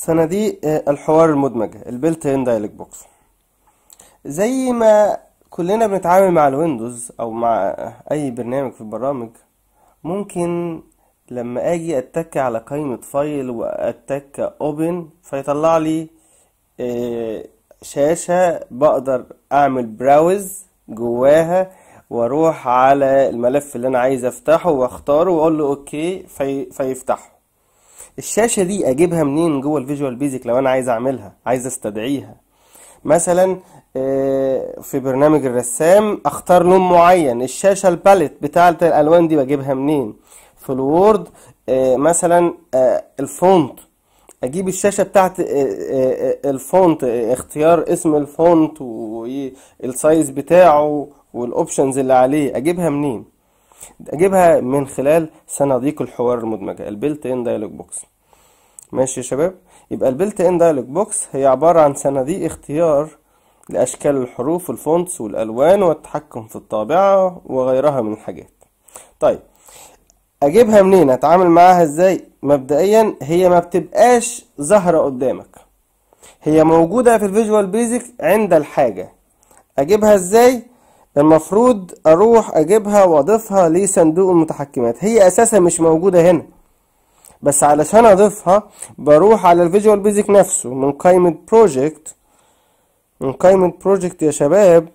صناديق آه، الحوار المدمجة البيلت ان دايلوج بوكس زي ما كلنا بنتعامل مع الويندوز او مع اي برنامج في البرامج ممكن لما اجي اتك على قائمة فايل واتك اوبن فيطلع لي آه، شاشة بقدر اعمل براوز جواها واروح على الملف اللي انا عايز افتحه واختاره واقول له اوكي في فيفتحه الشاشه دي اجيبها منين جوه الفيجوال بيزك لو انا عايز اعملها عايز استدعيها مثلا آه، في برنامج الرسام اختار لون معين الشاشه الباليت بتاعت الالوان دي بجيبها منين في الوورد آه، مثلا آه، الفونت اجيب الشاشه بتاعت الفونت اختيار اسم الفونت والسايز بتاعه والاوبشنز اللي عليه اجيبها منين اجيبها من خلال صناديق الحوار المدمجه البيلت ان دايلوج بوكس ماشي يا شباب يبقى البيلت ان دايلوج بوكس هي عباره عن صناديق اختيار لاشكال الحروف والفونتس والالوان والتحكم في الطابعه وغيرها من الحاجات طيب اجيبها منين اتعامل معاها ازاي مبدئيا هي ما بتبقاش ظاهره قدامك هي موجوده في الفيجوال بيزك عند الحاجه اجيبها ازاي المفروض اروح اجيبها واضيفها لصندوق المتحكمات هي اساسا مش موجودة هنا بس علشان اضيفها بروح على الفيجوال بيزك نفسه من قائمة بروجكت من قائمة بروجكت يا شباب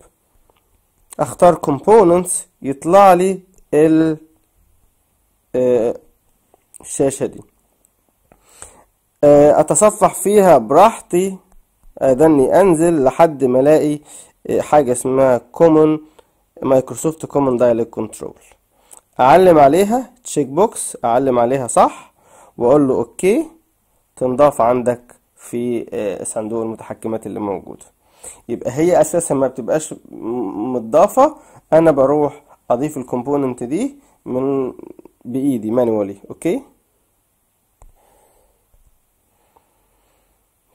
اختار كومبوننتس يطلع لي ال آه، الشاشة دي آه، اتصفح فيها براحتي ادني انزل لحد ما الاقي آه، حاجة اسمها common مايكروسوفت كومن دايلوج كنترول اعلم عليها تشيك بوكس اعلم عليها صح واقول له اوكي تنضاف عندك في آه، صندوق المتحكمات اللي موجوده يبقى هي اساسا ما بتبقاش متضافه انا بروح اضيف الكومبوننت دي من بايدي مانوالي اوكي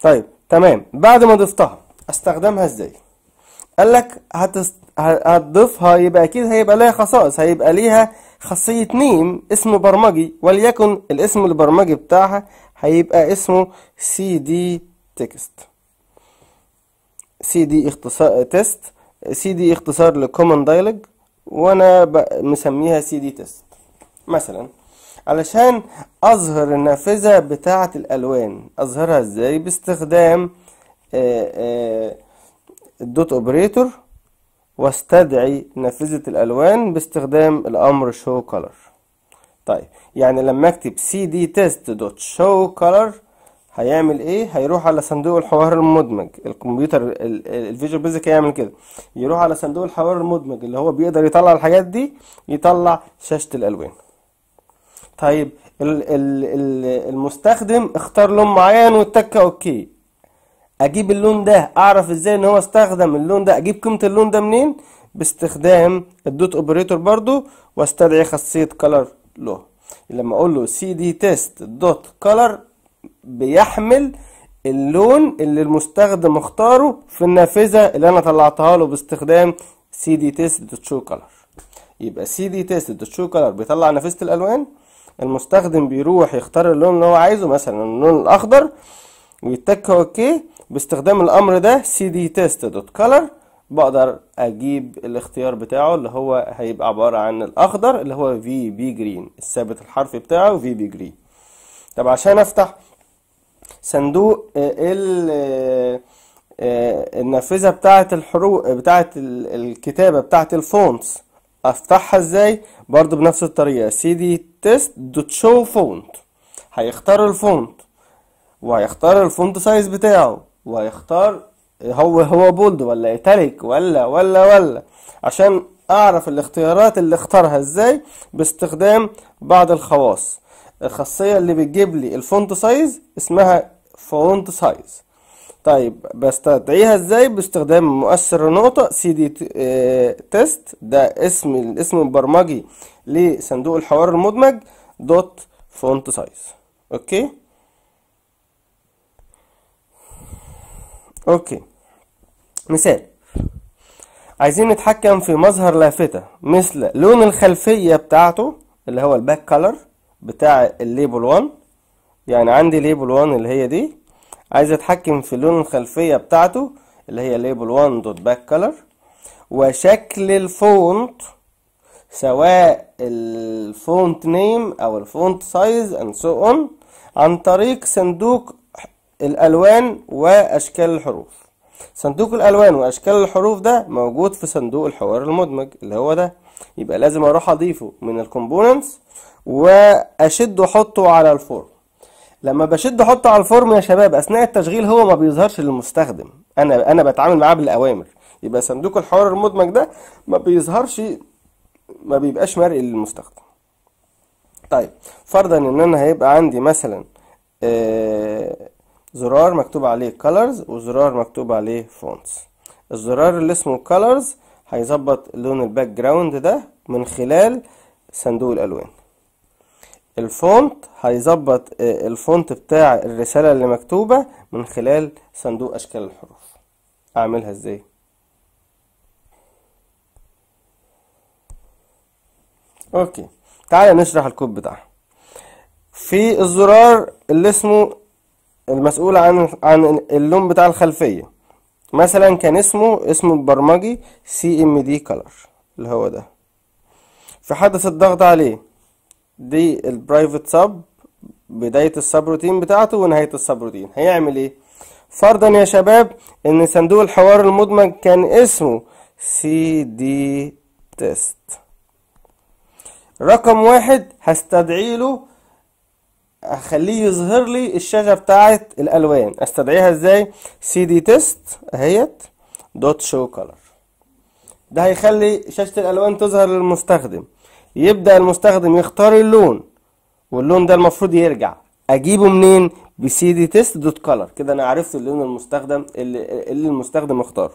طيب تمام بعد ما ضفتها استخدمها ازاي قال لك هتضيفها يبقى أكيد هيبقى لها خصائص هيبقى ليها خاصية نيم اسم برمجي وليكن الاسم البرمجي بتاعها هيبقى اسمه سي دي تكست سي دي اختصار تيست سي دي اختصار لكومن دايلوج وانا مسميها سي دي تيست مثلا علشان اظهر النافذة بتاعة الالوان اظهرها ازاي باستخدام آآ آه، آآ آه، الدوت اوبريتور واستدعي نافذة الألوان باستخدام الأمر شو كولر طيب يعني لما اكتب cd test dot show color هيعمل ايه هيروح على صندوق الحوار المدمج الكمبيوتر الفيجوال بيزك هيعمل كده يروح على صندوق الحوار المدمج اللي هو بيقدر يطلع الحاجات دي يطلع شاشة الألوان طيب المستخدم اختار لون معين واتك اوكي اجيب اللون ده اعرف ازاي ان هو استخدم اللون ده اجيب قيمة اللون ده منين باستخدام الدوت اوبريتور برضو واستدعي خاصية كلر له لما اقول له سي دي تيست دوت كلر بيحمل اللون اللي المستخدم اختاره في النافذة اللي انا طلعتها له باستخدام سي دي تيست دوت شو كلر يبقى سي دي تيست دوت شو كلر بيطلع نافذة الالوان المستخدم بيروح يختار اللون اللي هو عايزه مثلا اللون الاخضر ويتك اوكي باستخدام الامر ده cd test dot color بقدر اجيب الاختيار بتاعه اللي هو هيبقى عبارة عن الاخضر اللي هو vb green الثابت الحرفي بتاعه vb green طب عشان افتح صندوق ال آه، النافذة بتاعة الحروق بتاعة الكتابة بتاعة الفونتس افتحها ازاي برضو بنفس الطريقة cd test dot show font هيختار الفونت وهيختار الفونت سايز بتاعه ويختار هو هو بولد ولا ايتاليك ولا ولا ولا عشان اعرف الاختيارات اللي اختارها ازاي باستخدام بعض الخواص الخاصية اللي بتجيب لي الفونت سايز اسمها فونت سايز طيب بستدعيها ازاي باستخدام مؤثر نقطة سي دي تيست آه، ده اسم الاسم البرمجي لصندوق الحوار المدمج دوت فونت سايز اوكي اوكي مثال عايزين نتحكم في مظهر لافتة مثل لون الخلفية بتاعته اللي هو الباك كولر بتاع الليبل 1 يعني عندي ليبل 1 اللي هي دي عايز اتحكم في لون الخلفية بتاعته اللي هي ليبل 1 دوت باك كولر وشكل الفونت سواء الفونت نيم او الفونت سايز اند سو اون عن طريق صندوق الألوان وأشكال الحروف صندوق الألوان وأشكال الحروف ده موجود في صندوق الحوار المدمج اللي هو ده يبقى لازم أروح أضيفه من الكومبوننتس وأشد احطه على الفورم لما بشد أحطه على الفورم يا شباب أثناء التشغيل هو ما بيظهرش للمستخدم أنا أنا بتعامل معاه بالأوامر يبقى صندوق الحوار المدمج ده ما بيظهرش ما بيبقاش مرئي للمستخدم طيب فرضا ان انا هيبقى عندي مثلا آه زرار مكتوب عليه colors وزرار مكتوب عليه fonts الزرار اللي اسمه colors هيظبط لون الباك جراوند ده من خلال صندوق الالوان الفونت هيظبط آه، الفونت بتاع الرسالة اللي مكتوبة من خلال صندوق اشكال الحروف اعملها ازاي اوكي تعالى نشرح الكود بتاعها في الزرار اللي اسمه المسؤول عن عن اللون بتاع الخلفية مثلا كان اسمه اسمه البرمجي سي ام دي كلر اللي هو ده في حدث الضغط عليه دي البرايفت سب بداية السب روتين بتاعته ونهاية السب روتين هيعمل ايه فرضا يا شباب ان صندوق الحوار المدمج كان اسمه سي دي تيست رقم واحد هستدعي له هخليه يظهر لي الشاشة بتاعة الألوان استدعيها ازاي سي دي تيست اهيت دوت شو كلر ده هيخلي شاشة الألوان تظهر للمستخدم يبدأ المستخدم يختار اللون واللون ده المفروض يرجع اجيبه منين بسي دي تيست دوت كلر كده انا عرفت اللون المستخدم اللي, اللي المستخدم اختاره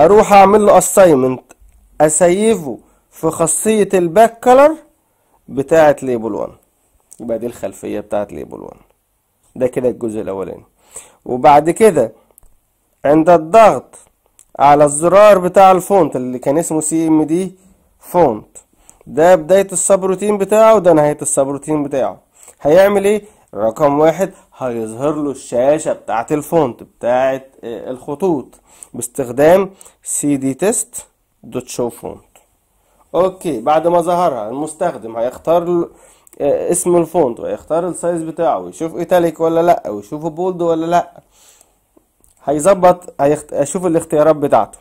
اروح اعمل له اساينمنت اسيفه في خاصية الباك كلر بتاعة ليبل 1 يبقى دي الخلفية بتاعت ليبل 1 ده كده الجزء الاولاني وبعد كده عند الضغط على الزرار بتاع الفونت اللي كان اسمه سي ام دي فونت ده بداية السبروتين بتاعه وده نهاية السبروتين بتاعه هيعمل ايه رقم واحد هيظهر له الشاشة بتاعت الفونت بتاعت آه، الخطوط باستخدام سي دي تيست دوت شو فونت اوكي بعد ما ظهرها المستخدم هيختار له آه، اسم الفونت ويختار السايز بتاعه ويشوف ايتاليك ولا لا ويشوف بولد ولا لا هيظبط هيشوف الاختيارات بتاعته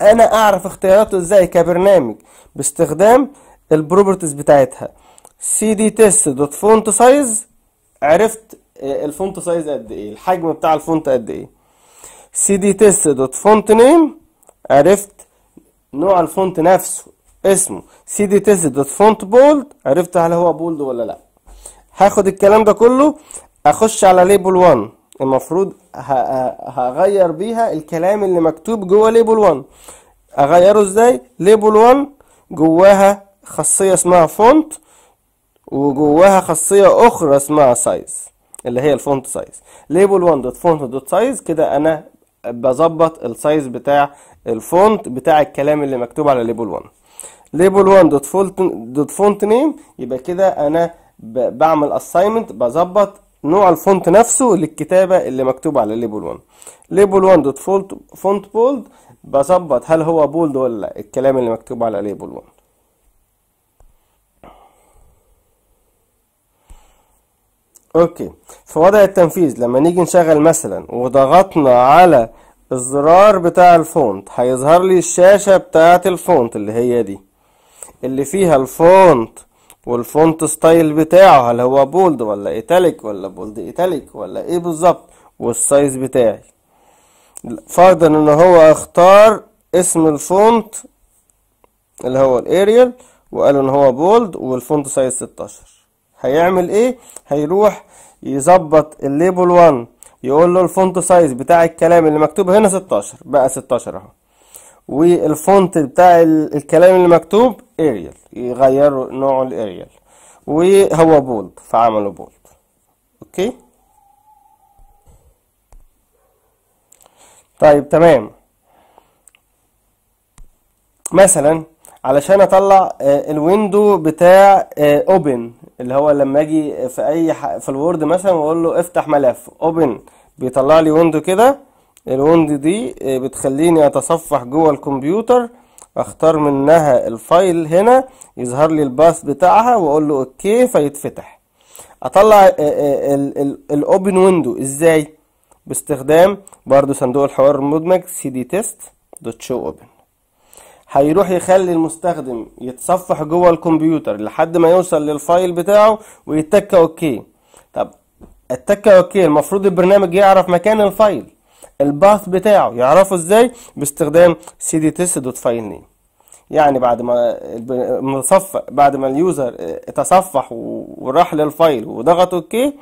انا اعرف اختياراته ازاي كبرنامج باستخدام البروبرتيز بتاعتها سي دي تيست دوت فونت سايز عرفت آه، الفونت سايز قد ايه الحجم بتاع الفونت قد ايه سي دي تيست دوت فونت نيم عرفت نوع الفونت نفسه اسمه سي دي تيست دوت فونت بولد عرفت هل هو بولد ولا لا هاخد الكلام ده كله اخش على ليبل 1 المفروض هغير بيها الكلام اللي مكتوب جوه ليبل 1 اغيره ازاي ليبل 1 جواها خاصيه اسمها فونت وجواها خاصيه اخرى اسمها سايز اللي هي الفونت سايز ليبل 1 دوت فونت دوت سايز كده انا بظبط السايز بتاع الفونت بتاع الكلام اللي مكتوب على ليبل 1 ليبل 1 دوت فونت دوت فونت نيم يبقى كده انا بعمل اساينمنت بظبط نوع الفونت نفسه للكتابه اللي مكتوب على ليبل 1 ليبل 1 دوت فونت بولد بظبط هل هو بولد ولا الكلام اللي مكتوب على ليبل 1 اوكي في وضع التنفيذ لما نيجي نشغل مثلا وضغطنا على الزرار بتاع الفونت هيظهر لي الشاشة بتاعة الفونت اللي هي دي اللي فيها الفونت والفونت ستايل بتاعه هل هو بولد ولا ايتاليك ولا بولد ايتاليك ولا ايه بالظبط والسايز بتاعي فرضا ان هو اختار اسم الفونت اللي هو الاريال وقال ان هو بولد والفونت سايز 16 هيعمل ايه هيروح يظبط الليبل 1 يقول له الفونت سايز بتاع الكلام اللي مكتوب هنا 16 بقى 16 اهو والفونت بتاع الكلام اللي مكتوب اريال يغيروا نوعه لاريال وهو بولد فعملوا بولد اوكي طيب تمام مثلا علشان اطلع آه، الويندو بتاع اوبن آه، اللي هو لما اجي في اي في الوورد مثلا واقول له افتح ملف اوبن بيطلع لي ويندو كده الوند دي آه، بتخليني اتصفح جوه الكمبيوتر اختار منها الفايل هنا يظهر لي الباث بتاعها واقول له اوكي فيتفتح اطلع آه، آه، الاوبن ويندو ازاي باستخدام برضو صندوق الحوار المدمج سي دي تيست دوت شو اوبن هيروح يخلي المستخدم يتصفح جوه الكمبيوتر لحد ما يوصل للفايل بتاعه ويتك اوكي طب التك اوكي المفروض البرنامج يعرف مكان الفايل الباث بتاعه يعرفه ازاي باستخدام سي دي تيست دوت فايل نيم يعني بعد ما المتصفح بعد ما اليوزر تصفح وراح للفايل وضغط اوكي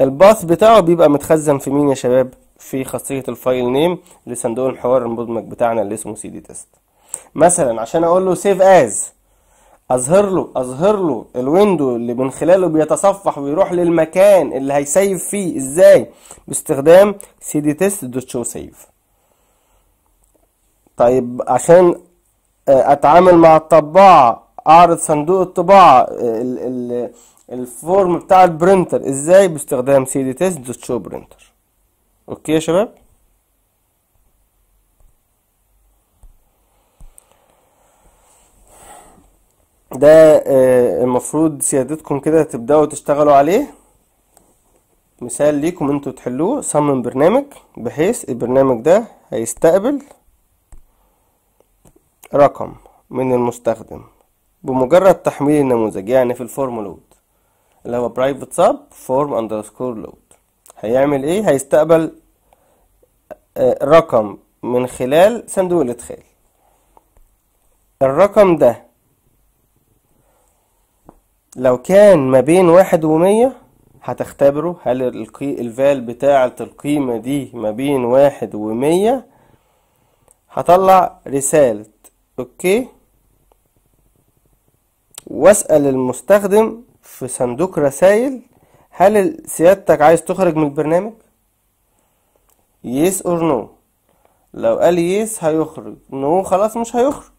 الباث بتاعه بيبقى متخزن في مين يا شباب في خاصية الفايل نيم لصندوق الحوار المدمج بتاعنا اللي اسمه سي دي تيست مثلا عشان اقول له سيف از اظهر له اظهر له الويندو اللي من خلاله بيتصفح ويروح للمكان اللي هيسيف فيه ازاي باستخدام cd تيست دوت شو سيف طيب عشان آه، اتعامل مع الطباعة اعرض صندوق الطباعة الفورم بتاع البرينتر ازاي باستخدام cd تيست دوت شو برينتر اوكي يا شباب ده آه، المفروض سيادتكم كده تبدأوا تشتغلوا عليه مثال ليكم انتوا تحلوه صمم برنامج بحيث البرنامج ده هيستقبل رقم من المستخدم بمجرد تحميل النموذج يعني في الفورم لود اللي هو برايفت سب فورم اندرسكور لود هيعمل ايه هيستقبل آه، رقم من خلال صندوق الادخال الرقم ده لو كان ما بين واحد ومية هتختبره هل الفال بتاعة القيمة دي ما بين واحد ومية هطلع رسالة اوكي واسأل المستخدم في صندوق رسائل هل سيادتك عايز تخرج من البرنامج يس اور نو لو قال يس هيخرج نو خلاص مش هيخرج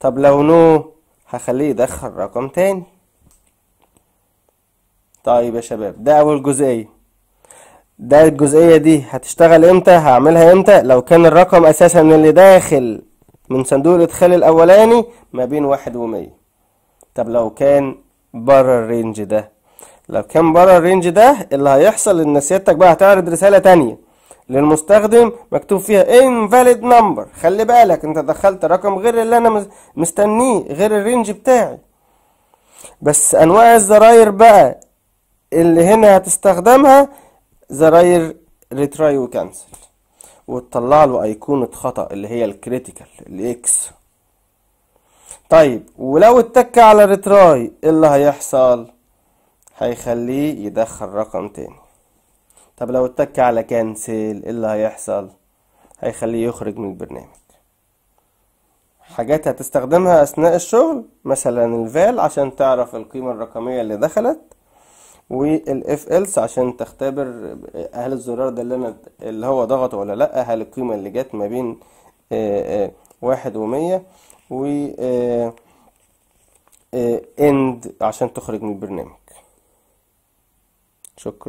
طب لو نو no هخليه يدخل رقم تاني طيب يا شباب ده اول جزئيه ده الجزئيه دي هتشتغل امتى هعملها امتى لو كان الرقم اساسا اللي داخل من صندوق الادخال الاولاني ما بين واحد ومية طب لو كان بره الرينج ده لو كان بره الرينج ده اللي هيحصل ان سيادتك بقى هتعرض رساله تانية للمستخدم مكتوب فيها invalid number خلي بالك انت دخلت رقم غير اللي انا مستنيه غير الرينج بتاعي بس انواع الزراير بقى اللي هنا هتستخدمها زراير ريتراي وكانسل وتطلع له ايقونة خطأ اللي هي الكريتيكال الاكس طيب ولو اتك على ريتراي اللي هيحصل هيخليه يدخل رقم تاني طب لو اتك على كانسل ايه اللي هيحصل هيخليه يخرج من البرنامج حاجات هتستخدمها اثناء الشغل مثلا الفال عشان تعرف القيمة الرقمية اللي دخلت والاف الس عشان تختبر هل الزرار ده اللي انا اللي هو ضغطه ولا لا هل القيمة اللي جت ما بين واحد ومية و اند عشان تخرج من البرنامج شكرا